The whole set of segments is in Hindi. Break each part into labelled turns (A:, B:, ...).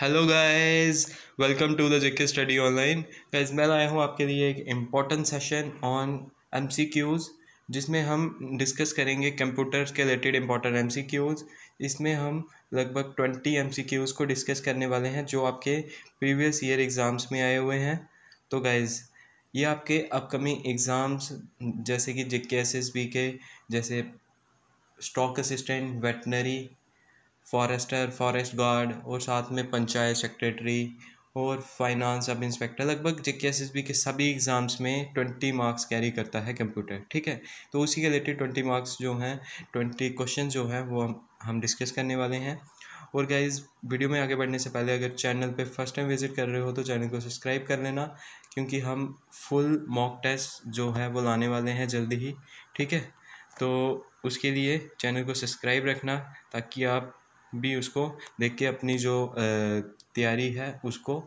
A: hello guys welcome to the JK study online guys मैं आया हूँ आपके लिए एक इम्पॉर्टेंट सेशन ऑन एमसीक्यूज़ जिसमें हम डिस्कस करेंगे कंप्यूटर्स के रिलेटेड इम्पॉर्टेंट एमसीक्यूज़ इसमें हम लगभग ट्वेंटी एमसीक्यूज़ को डिस्कस करने वाले हैं जो आपके प्रीवियस ईयर एग्ज़ाम्स में आए हुए हैं तो गाइज़ ये आपके अपकमिंग एग्ज़ाम्स जैसे कि जेके एस के जैसे stock assistant veterinary forester forest guard और साथ में पंचायत सेक्रेटरी और फाइनेंस सब इंस्पेक्टर लगभग जे के एस एस बी के सभी एग्ज़ाम्स में ट्वेंटी मार्क्स कैरी करता है कंप्यूटर ठीक है तो उसी के रिलेटेड ट्वेंटी मार्क्स जो हैं ट्वेंटी क्वेश्चन जो हैं वो हम हम डिस्कस करने वाले हैं और क्या इस वीडियो में आगे बढ़ने से पहले अगर चैनल पे फर्स्ट टाइम विजिट कर रहे हो तो चैनल को सब्सक्राइब कर लेना क्योंकि हम फुल मॉक टेस्ट जो है वो लाने वाले हैं जल्दी ही ठीक है तो उसके लिए चैनल को सब्सक्राइब रखना ताकि आप भी उसको देख के अपनी जो तैयारी है उसको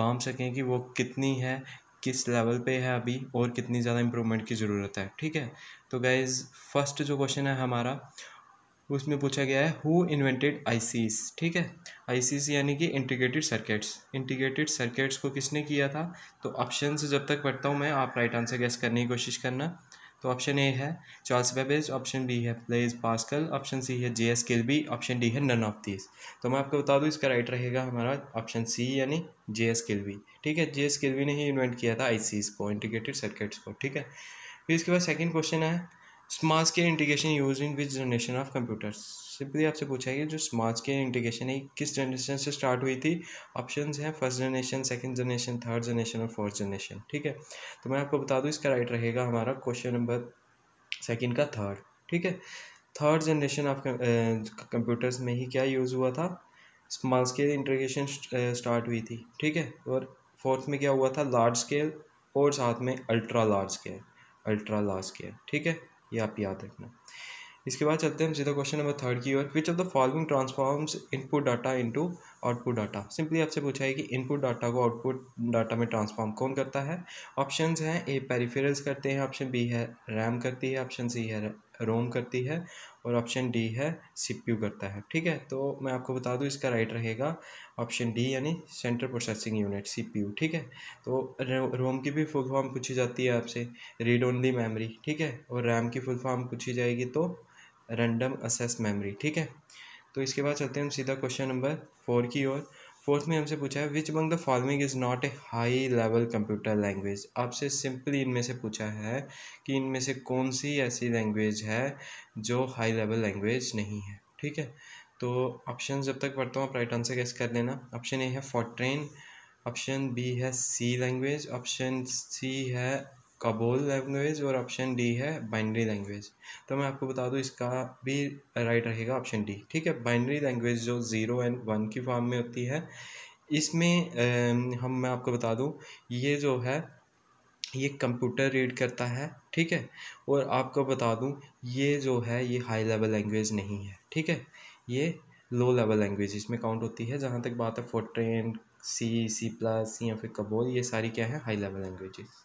A: बांध सकें कि वो कितनी है किस लेवल पे है अभी और कितनी ज़्यादा इम्प्रूवमेंट की ज़रूरत है ठीक है तो गाइज़ फर्स्ट जो क्वेश्चन है हमारा उसमें पूछा गया है हु इन्वेंटेड आईसीस ठीक है आईसीस यानी कि इंटीग्रेटेड सर्किट्स इंटीग्रेटेड सर्किट्स को किसने किया था तो ऑप्शन जब तक पढ़ता हूँ मैं आप राइट आंसर गैस करने की कोशिश करना तो ऑप्शन ए है चार्ल्स बेबेज ऑप्शन बी है प्लेज पास्कल ऑप्शन सी है J S B option D है नन ऑफ दीज तो मैं आपको बता दूँ इसका राइट रहेगा हमारा ऑप्शन सी यानी जे एस किल्बी ठीक है जे एस किल्बी ने ही इन्वेंट किया था आई सीज को इंटीग्रेटेड सर्किट्स को ठीक है फिर इसके बाद सेकेंड क्वेश्चन है स्मार्ट के integration use in which generation of computers simply आपसे पूछा है जो समाज के इंटीग्रेशन है किस जनरेशन से स्टार्ट हुई थी ऑप्शन हैं first generation second generation third generation और फोर्थ जनरेशन ठीक है तो मैं आपको बता दूँ इसका राइट रहेगा हमारा क्वेश्चन नंबर सेकेंड का थर्ड ठीक है थर्ड जनरेशन ऑफ कंप्यूटर्स में ही क्या यूज़ हुआ था स्मॉल स्केल इंटीग्रेशन स्टार्ट हुई थी ठीक है और फोर्थ में क्या हुआ था लार्ज स्केल और साथ में ultra large scale ultra large scale ठीक है ये आप याद रखना इसके बाद चलते हैं हम सीधा क्वेश्चन नंबर थर्ड की ओर which of the following transforms input data into output data simply आपसे पूछा है कि इनपुट डाटा को आउटपुट डाटा में ट्रांसफॉर्म कौन करता है ऑप्शंस हैं ए पेरिफेरल्स करते हैं ऑप्शन बी है रैम करती है ऑप्शन सी है रोम करती है और ऑप्शन डी है सीपीयू करता है ठीक है तो मैं आपको बता दूं इसका राइट रहेगा ऑप्शन डी यानी सेंट्रल प्रोसेसिंग यूनिट सीपीयू ठीक है तो रोम की भी फुल फॉर्म पूछी जाती है आपसे रीड ओनली मेमोरी ठीक है और रैम की फुल फॉर्म पूछी जाएगी तो रैंडम असेस मेमोरी ठीक है तो इसके बाद चलते हैं हम सीधा क्वेश्चन नंबर फोर की ओर फोर्थ में हमसे पूछा है which among the following is not a high level computer language आपसे सिंपली इनमें से पूछा है कि इनमें से कौन सी ऐसी लैंग्वेज है जो हाई लेवल लैंग्वेज नहीं है ठीक है तो ऑप्शन जब तक पढ़ता हूँ आप राइट आंसर कैसे कर लेना ऑप्शन ए है फॉर ऑप्शन बी है सी लैंग्वेज ऑप्शन सी है कबोल लैंग्वेज और ऑप्शन डी है बाइनरी लैंग्वेज तो मैं आपको बता दूँ इसका भी राइट रहेगा ऑप्शन डी ठीक है बाइनरी लैंग्वेज जो ज़ीरो एंड वन की फॉर्म में होती है इसमें हम मैं आपको बता दूँ ये जो है ये कंप्यूटर रीड करता है ठीक है और आपको बता दूँ ये जो है ये हाई लेवल लैंग्वेज नहीं है ठीक है ये लो लेवल लैंग्वेज इसमें काउंट होती है जहाँ तक बात है फोर्ट्रेन सी सी प्लस या फिर कबोल ये सारी क्या है हाई लेवल लैंग्वेजेस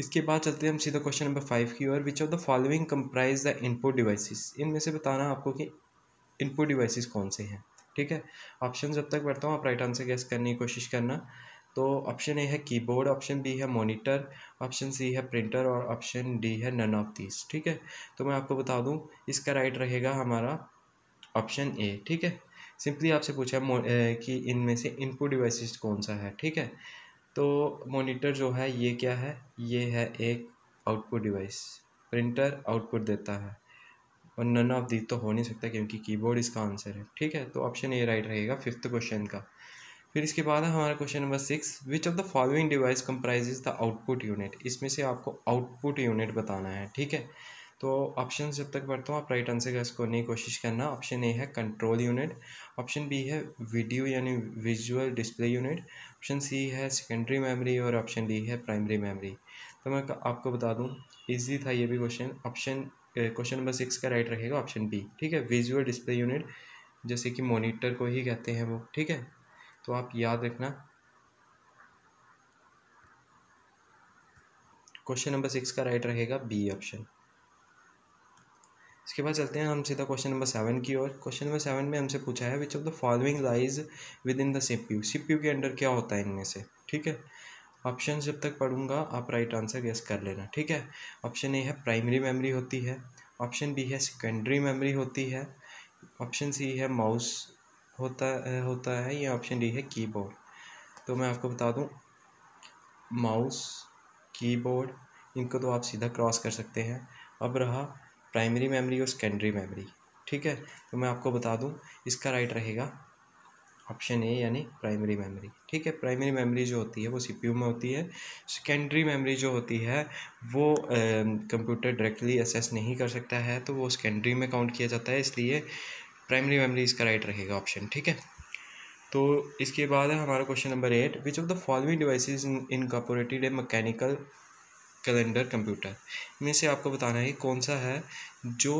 A: इसके बाद चलते हैं हम सीधा क्वेश्चन नंबर फाइव की ओर which of the following comprise the input devices इनमें से बताना आपको कि इनपुट डिवाइसेस कौन से हैं ठीक है ऑप्शन जब तक बढ़ता हूँ आप राइट आंसर गैस करने की कोशिश करना तो ऑप्शन ए है कीबोर्ड ऑप्शन बी है मॉनिटर ऑप्शन सी है प्रिंटर और ऑप्शन डी है नन ऑफ दिस ठीक है तो मैं आपको बता दूँ इसका राइट रहेगा हमारा ऑप्शन ए ठीक है सिंपली आपसे पूछा कि इनमें से इनपुट डिवाइसेस कौन सा है ठीक है तो मोनिटर जो है ये क्या है ये है एक आउटपुट डिवाइस प्रिंटर आउटपुट देता है और नन ऑफ दी तो हो नहीं सकता क्योंकि कीबोर्ड इसका आंसर है ठीक है तो ऑप्शन ए राइट रहेगा फिफ्थ क्वेश्चन का फिर इसके बाद है हमारा question number six which of the following device comprise the output unit इसमें से आपको आउटपुट यूनिट बताना है ठीक है तो ऑप्शन जब तक पढ़ता हूँ आप राइट आंसर का इसको नहीं कोशिश करना ऑप्शन ए है कंट्रोल यूनिट ऑप्शन बी है वीडियो यानी visual display unit option C है सेकेंडरी मेमोरी और ऑप्शन डी है प्राइमरी मेमोरी तो मैं आपको बता दूँ ईजी था ये भी question option question number six का राइट रहेगा ऑप्शन बी ठीक है विजुअल डिस्प्ले यूनिट जैसे कि मोनीटर को ही कहते हैं वो ठीक है तो आप याद रखना क्वेश्चन नंबर सिक्स का राइट रहेगा बी ऑप्शन इसके बाद चलते हैं हम सीधा क्वेश्चन नंबर सेवन की ओर क्वेश्चन नंबर सेवन में हमसे पूछा है which of the following lies within the CPU CPU के अंडर क्या होता है इनमें से ठीक है ऑप्शन जब तक पढ़ूंगा आप राइट आंसर गेस कर लेना ठीक है ऑप्शन ए है प्राइमरी मेमोरी होती है ऑप्शन बी है सेकेंडरी मेमोरी होती है ऑप्शन सी है माउस होता है, होता है या ऑप्शन डी है कीबोर्ड तो मैं आपको बता दूँ माउस कीबोर्ड इनको तो आप सीधा क्रॉस कर सकते हैं अब रहा प्राइमरी मेमोरी और सेकेंडरी मेमोरी ठीक है तो मैं आपको बता दूं इसका राइट रहेगा ऑप्शन ए यानी प्राइमरी मेमोरी ठीक है प्राइमरी मेमोरी जो होती है वो सीपीयू में होती है सेकेंडरी मेमोरी जो होती है वो कंप्यूटर डायरेक्टली एक्सेस नहीं कर सकता है तो वो सेकेंडरी में काउंट किया जाता है इसलिए प्राइमरी मेमोरी इसका राइट रहेगा ऑप्शन ठीक है तो इसके बाद है हमारा question number eight which of the following devices incorporated a mechanical calendar computer में से आपको बताना है कौन सा है जो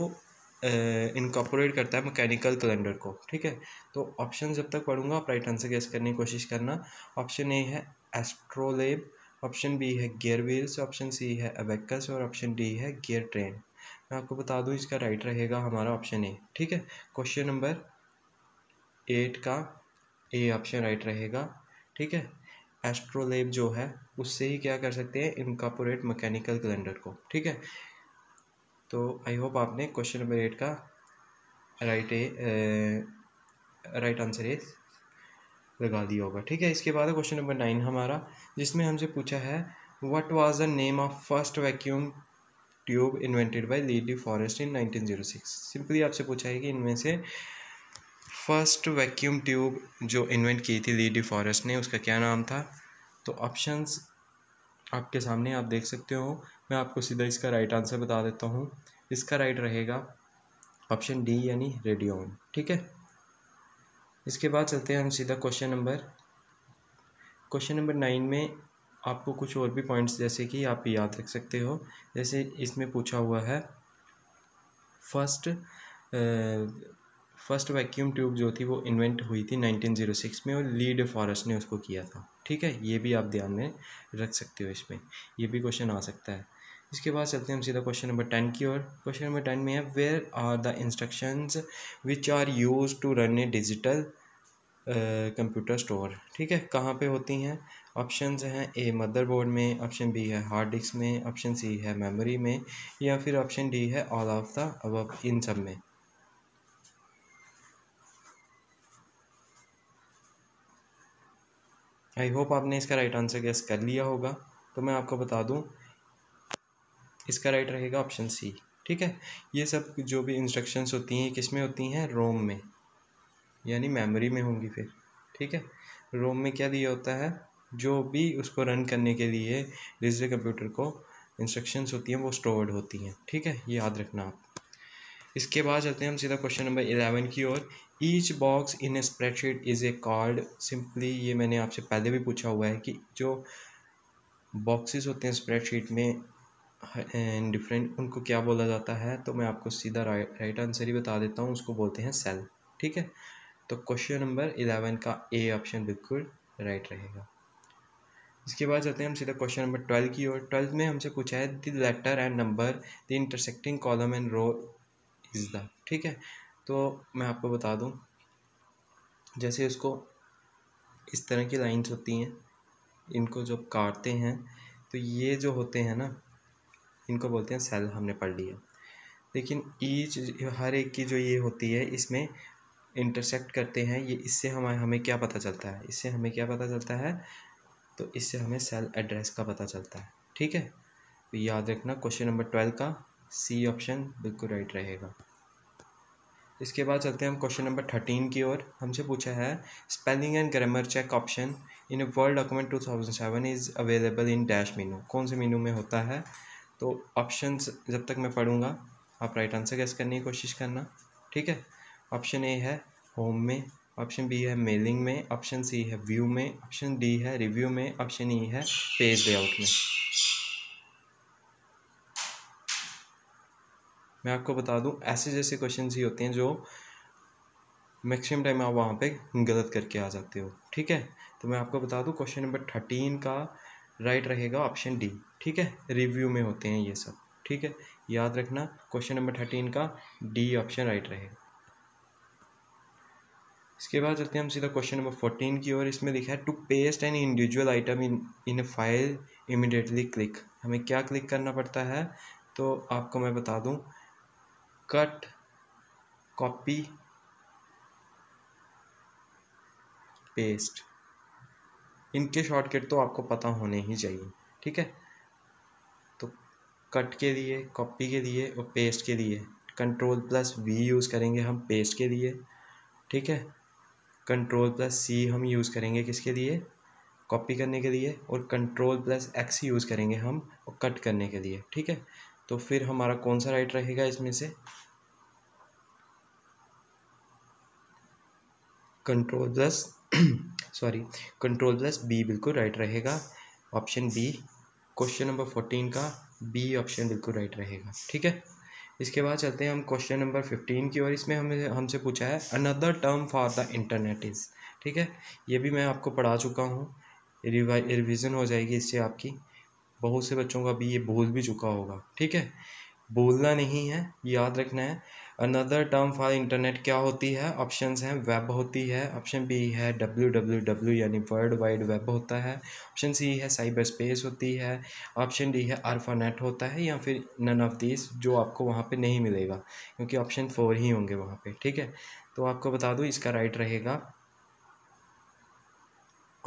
A: इनकॉपोरेट करता है मैकेनिकल कैलेंडर को ठीक है तो ऑप्शन जब तक पढ़ूंगा आप राइट आंसर गेस करने की कोशिश करना ऑप्शन ए है एस्ट्रोलेब ऑप्शन बी है गियर व्हील्स ऑप्शन सी है अबेकस और ऑप्शन डी है गियर ट्रेन मैं आपको बता दूं इसका राइट रहेगा हमारा ऑप्शन ए ठीक है क्वेश्चन नंबर एट का ए ऑप्शन राइट रहेगा ठीक है एस्ट्रोलेब जो है उससे ही क्या कर सकते हैं इनकापोरेट मैकेनिकल कैलेंडर को ठीक है तो आई होप आपने क्वेश्चन नंबर एट का राइट राइट आंसर है लगा दिया होगा ठीक है इसके बाद क्वेश्चन नंबर नाइन हमारा जिसमें हमसे पूछा है what was the name of first vacuum tube invented by Lee De Forest in 1906 simply आपसे पूछा है कि इनमें से फर्स्ट वैक्यूम ट्यूब जो इन्वेंट की थी ली डी फॉरेस्ट ने उसका क्या नाम था तो ऑप्शंस आपके सामने आप देख सकते हो मैं आपको सीधा इसका राइट आंसर बता देता हूँ इसका राइट रहेगा ऑप्शन डी यानी रेडियोन ठीक है इसके बाद चलते हैं हम सीधा question number question number nine में आपको कुछ और भी पॉइंट्स जैसे कि आप याद रख सकते हो जैसे इसमें पूछा हुआ है फर्स्ट फर्स्ट वैक्यूम ट्यूब जो थी वो इन्वेंट हुई थी 1906 में और लीड फॉरेस्ट ने उसको किया था ठीक है ये भी आप ध्यान में रख सकते हो इसमें ये भी क्वेश्चन आ सकता है इसके बाद चलते हैं हम सीधा क्वेश्चन नंबर टेन की ओर क्वेश्चन नंबर टेन में है where are the instructions which are use to run a digital computer store ठीक है कहाँ पे होती हैं ऑप्शंस हैं ए मदरबोर्ड में ऑप्शन बी है हार्ड डिस्क में ऑप्शन सी है मेमोरी में या फिर ऑप्शन डी है ऑल ऑफ द अब इन सब में आई होप आपने इसका राइट आंसर गैस कर लिया होगा तो मैं आपको बता दूँ इसका राइट रहेगा ऑप्शन सी ठीक है ये सब जो भी इंस्ट्रक्शंस होती हैं किस में होती हैं रोम में यानी मेमोरी में होंगी फिर ठीक है रोम में क्या दिया होता है जो भी उसको रन करने के लिए डिजिटल कंप्यूटर को इंस्ट्रक्शंस होती हैं वो स्टोर्ड होती हैं ठीक है ये याद रखना आप इसके बाद चलते हैं हम सीधा क्वेश्चन नंबर इलेवन की ओर each box in a spreadsheet is a card simply ये मैंने आपसे पहले भी पूछा हुआ है कि जो बॉक्सेस होते हैं स्प्रेडशीट में एंड डिफरेंट उनको क्या बोला जाता है तो मैं आपको सीधा राइट आंसर ही बता देता हूँ उसको बोलते हैं सेल ठीक है तो क्वेश्चन नंबर इलेवन का ए ऑप्शन बिल्कुल राइट रहेगा इसके बाद जाते हैं हम सीधा क्वेश्चन नंबर ट्वेल्व की ओर ट्वेल्थ में हमसे पूछा है the letter and number the intersecting column and row is the ठीक है तो मैं आपको बता दूं जैसे उसको इस तरह की लाइंस होती हैं इनको जो काटते हैं तो ये जो होते हैं ना इनको बोलते हैं सेल हमने पढ़ लिया लेकिन ईच हर एक की जो ये होती है इसमें इंटरसेक्ट करते हैं ये इससे हम हमें क्या पता चलता है इससे हमें क्या पता चलता है तो इससे हमें सेल एड्रेस का पता चलता है ठीक है तो याद रखना क्वेश्चन नंबर ट्वेल्व का सी ऑप्शन बिल्कुल राइट रहेगा इसके बाद चलते हैं हम क्वेश्चन नंबर थर्टीन की ओर हमसे पूछा है spelling and grammar check option in Word document two thousand seven is available in dash menu कौन से मीनू में होता है तो ऑप्शन जब तक मैं पढ़ूँगा आप राइट आंसर गैस करने की कोशिश करना ठीक है ऑप्शन ए है होम में ऑप्शन बी है मेलिंग में ऑप्शन सी है व्यू में ऑप्शन डी है रिव्यू में ऑप्शन ई e है पेज लेआउट में मैं आपको बता दूं ऐसे जैसे क्वेश्चन ही होते हैं जो मैक्सिमम टाइम आप वहाँ पे गलत करके आ जाते हो ठीक है तो मैं आपको बता दूं क्वेश्चन नंबर थर्टीन का राइट रहेगा ऑप्शन डी ठीक है रिव्यू में होते हैं ये सब ठीक है याद रखना क्वेश्चन नंबर थर्टीन का डी ऑप्शन राइट रहेगा इसके बाद चलते हैं हम सीधा क्वेश्चन नंबर फोर्टीन की और इसमें लिखा है to paste an individual item in in file immediately click हमें क्या क्लिक करना पड़ता है तो आपको मैं बता दूं कट कॉपी पेस्ट इनके शॉर्टकट तो आपको पता होने ही चाहिए ठीक है तो कट के लिए कॉपी के लिए और पेस्ट के लिए कंट्रोल प्लस वी यूज़ करेंगे हम पेस्ट के लिए ठीक है कंट्रोल प्लस सी हम यूज़ करेंगे किसके लिए कॉपी करने के लिए और कंट्रोल प्लस एक्स यूज़ करेंगे हम और कट करने के लिए ठीक है तो फिर हमारा कौन सा राइट रहेगा इसमें से control plus sorry control plus B बिल्कुल राइट रहेगा option B question number fourteen का बी ऑप्शन बिल्कुल राइट रहेगा ठीक है इसके बाद चलते हैं हम क्वेश्चन नंबर फिफ्टीन की और इसमें हमें हमसे पूछा है another term for the internet is ठीक है ये भी मैं आपको पढ़ा चुका हूँ रिविज़न हो जाएगी इससे आपकी बहुत से बच्चों का भी ये बोल भी चुका होगा ठीक है बोलना नहीं है याद रखना है अनदर टर्म फॉर इंटरनेट क्या होती है ऑप्शन हैं वेब होती है ऑप्शन बी है डब्ल्यू डब्ल्यू डब्ल्यू यानी वर्ल्ड वाइड वेब होता है ऑप्शन सी है साइबर स्पेस होती है ऑप्शन डी है आरफानेट होता है या फिर नन ऑफ दिस जो आपको वहाँ पे नहीं मिलेगा क्योंकि ऑप्शन फोर ही होंगे वहाँ पे ठीक है तो आपको बता दूँ इसका राइट रहेगा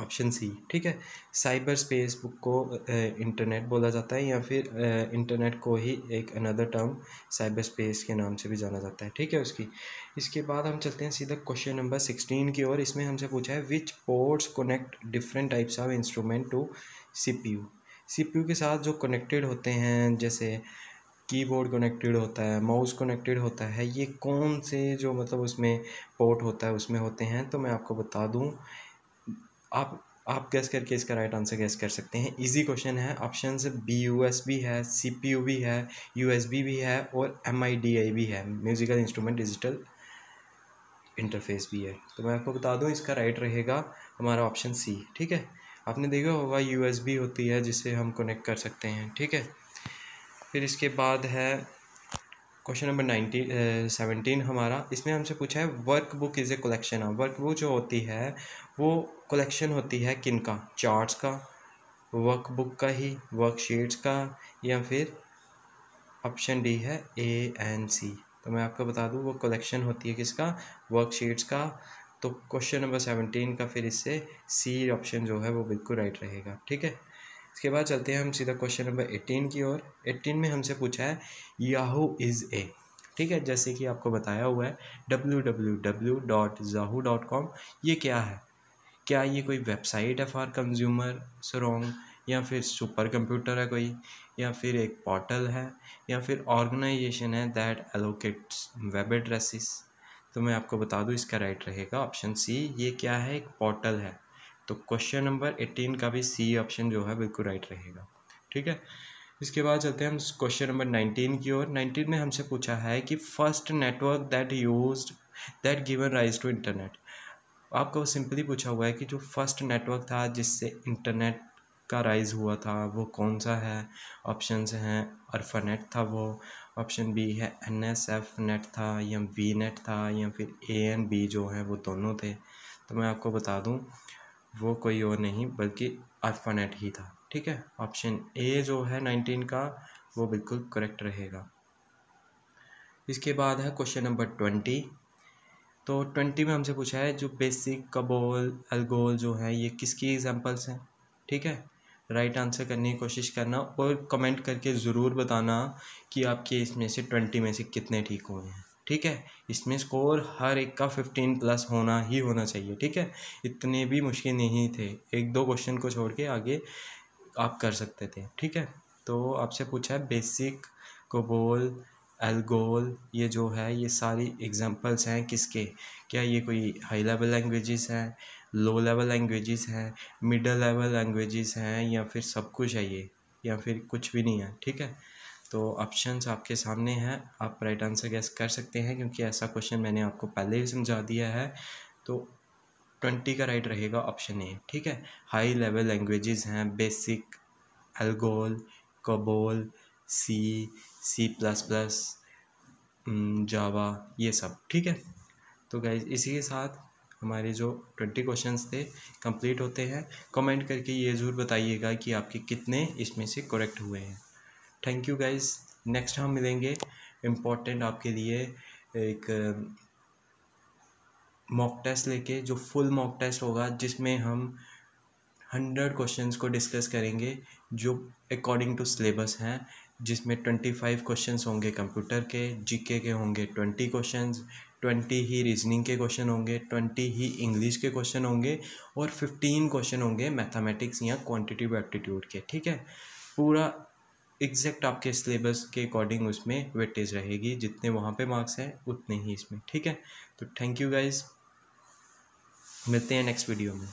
A: ऑप्शन सी ठीक है साइबर स्पेस बुक को इंटरनेट बोला जाता है या फिर इंटरनेट को ही एक अनदर टर्म साइबर स्पेस के नाम से भी जाना जाता है ठीक है उसकी इसके बाद हम चलते हैं सीधा क्वेश्चन नंबर सिक्सटीन की ओर इसमें हमसे पूछा है which ports connect different types of instrument to C P U C P U के साथ जो कनेक्टेड होते हैं जैसे कीबोर्ड कनेक्टेड होता है माउस कनेक्टेड होता है ये कौन से जो मतलब उसमें पोर्ट होता है उसमें होते हैं तो मैं आपको बता दूँ आप आप गैस करके इसका राइट आंसर गैस कर सकते हैं इजी क्वेश्चन है option B U S B है सी पी यू भी है यू एस बी भी है और एम आई डी आई भी है म्यूज़िकल इंस्ट्रूमेंट डिजिटल इंटरफेस भी है तो मैं आपको बता दूं इसका राइट रहेगा हमारा ऑप्शन सी ठीक है आपने देखा होगा यू एस बी होती है जिसे हम कनेक्ट कर सकते हैं ठीक है फिर इसके बाद है क्वेश्चन नंबर नाइनटीन सेवनटीन हमारा इसमें हमसे पूछा है work book is a collection of work book जो होती है वो कलेक्शन होती है किन का चार्ट्स का वर्क बुक का ही वर्कशीट्स का या फिर ऑप्शन डी है ए एन सी तो मैं आपको बता दूँ वो कलेक्शन होती है किसका वर्कशीट्स का तो क्वेश्चन नंबर सेवनटीन का फिर इससे सी ऑप्शन जो है वो बिल्कुल राइट रहेगा ठीक है उसके बाद चलते हैं हम सीधा क्वेश्चन नंबर एटीन की ओर एटीन में हमसे पूछा है याहू इज़ ए ठीक है जैसे कि आपको बताया हुआ है W W W dot Yahoo dot com ये क्या है क्या ये कोई वेबसाइट है फॉर कंज्यूमर सरोंग या फिर सुपर कंप्यूटर है कोई या फिर एक पोर्टल है या फिर ऑर्गेनाइजेशन है दैट एलोकेट्स वेब एड्रेसिस तो मैं आपको बता दूँ इसका राइट रहेगा ऑप्शन सी ये क्या है एक पोर्टल है तो क्वेश्चन नंबर एटीन का भी सी ऑप्शन जो है बिल्कुल राइट रहेगा ठीक है इसके बाद चलते हैं हम क्वेश्चन नंबर नाइनटीन की ओर नाइनटीन में हमसे पूछा है कि first network that use that given rise to internet आपको सिंपली पूछा हुआ है कि जो फर्स्ट नेटवर्क था जिससे इंटरनेट का राइज हुआ था वो कौन सा है ऑप्शन हैं अर्फानेट था वो ऑप्शन बी है एन एस एफ नेट था या वी नेट था या फिर ए एन बी जो है वो दोनों थे तो मैं आपको बता दूं वो कोई और नहीं बल्कि अल्फ़ानेट ही था ठीक है ऑप्शन ए जो है नाइनटीन का वो बिल्कुल करेक्ट रहेगा इसके बाद है क्वेश्चन नंबर ट्वेंटी तो ट्वेंटी में हमसे पूछा है जो बेसिक कबोल अलगोल जो है ये किसकी एग्जांपल्स हैं ठीक है राइट right आंसर करने की कोशिश करना और कमेंट करके ज़रूर बताना कि आपके इसमें से ट्वेंटी में से कितने ठीक हुए हैं ठीक है इसमें स्कोर हर एक का फिफ्टीन प्लस होना ही होना चाहिए ठीक है इतने भी मुश्किल नहीं थे एक दो क्वेश्चन को छोड़ के आगे आप कर सकते थे ठीक है तो आपसे पूछा है बेसिक कोबोल एल्गोल ये जो है ये सारी एग्जांपल्स हैं किसके क्या ये कोई हाई लेवल लैंग्वेजेस हैं लो लेवल लैंग्वेजेस हैं मिडल लेवल लैंग्वेजेस हैं या फिर सब कुछ है ये या फिर कुछ भी नहीं है ठीक है तो ऑप्शंस आपके सामने हैं आप राइट आंसर गैस कर सकते हैं क्योंकि ऐसा क्वेश्चन मैंने आपको पहले ही समझा दिया है तो ट्वेंटी का राइट रहेगा ऑप्शन ए ठीक है हाई लेवल लैंग्वेजेस हैं BASIC ALGOL COBOL C C plus plus Java ये सब ठीक है तो गाइज इसी के साथ हमारे जो ट्वेंटी क्वेश्चन थे कंप्लीट होते हैं कमेंट करके ये ज़रूर बताइएगा कि आपके कितने इसमें से करेक्ट हुए हैं थैंक यू गाइज नेक्स्ट हम मिलेंगे इम्पोर्टेंट आपके लिए एक मॉक टेस्ट लेके जो फुल मॉक टेस्ट होगा जिसमें हम हंड्रेड क्वेश्चंस को डिस्कस करेंगे जो अकॉर्डिंग टू सिलेबस हैं जिसमें ट्वेंटी फाइव क्वेश्चन होंगे कंप्यूटर के जीके के होंगे ट्वेंटी क्वेश्चंस ट्वेंटी ही रीजनिंग के क्वेश्चन होंगे ट्वेंटी ही इंग्लिश के क्वेश्चन होंगे और फिफ्टीन क्वेश्चन होंगे मैथमेटिक्स या क्वान्टिटिव एप्टीट्यूड के ठीक है पूरा एग्जैक्ट आपके सिलेबस के अकॉर्डिंग उसमें वेटेज रहेगी जितने वहाँ पे मार्क्स हैं उतने ही इसमें ठीक है तो थैंक यू गाइज मिलते हैं नेक्स्ट वीडियो में